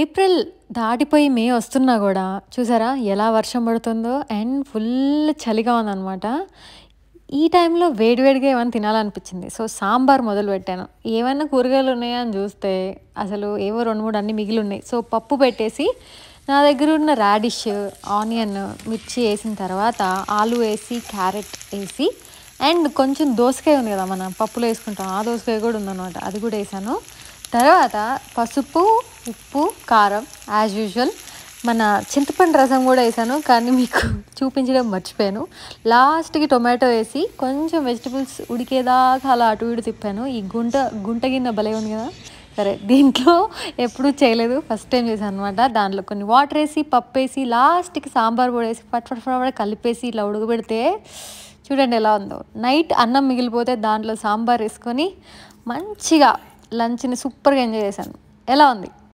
April దాటిపోయి మే వస్తున్నా కూడా చూసారా ఎలా వర్షం పడుతుందో అండ్ ఫుల్ చలిగా ఉందన్నమాట ఈ టైంలో వేడివేడిగా ఏమైనా తినాలనిపించింది సో సాంబార్ మొదలు పెట్టాను ఏమైనా కూరగాయలు ఉన్నాయా అని చూస్తే అసలు ఏవో రెండు మూడు అన్నీ మిగిలి ఉన్నాయి సో పప్పు పెట్టేసి నా దగ్గర ఉన్న రాడిష్ ఆనియన్ మిర్చి వేసిన తర్వాత ఆలు వేసి క్యారెట్ వేసి అండ్ కొంచెం దోసకాయ ఉంది కదా మనం పప్పులో వేసుకుంటాం ఆ దోసకాయ కూడా ఉందన్నమాట అది కూడా వేసాను తర్వాత పసుపు ఉప్పు కారం యాజ్ యూజువల్ మన చింతపండు రసం కూడా వేసాను కానీ మీకు చూపించడం మర్చిపోయాను లాస్ట్కి టొమాటో వేసి కొంచెం వెజిటబుల్స్ ఉడికేదాకా అలా అటు ఇటు తిప్పాను ఈ గుంట గుంట గిన్నె భలే ఉంది కదా సరే దీంట్లో ఎప్పుడూ చేయలేదు ఫస్ట్ టైం చేశాను అనమాట దాంట్లో కొన్ని వాటర్ వేసి పప్పు వేసి లాస్ట్కి సాంబార్ పొడి వేసి ఫట్ ఫట్ ఫట్ కలిపేసి ఇలా ఉడకబెడితే చూడండి ఎలా ఉందో నైట్ అన్నం మిగిలిపోతే దాంట్లో సాంబార్ వేసుకొని మంచిగా లంచ్ని సూపర్గా ఎంజాయ్ చేశాను ఎలా ఉంది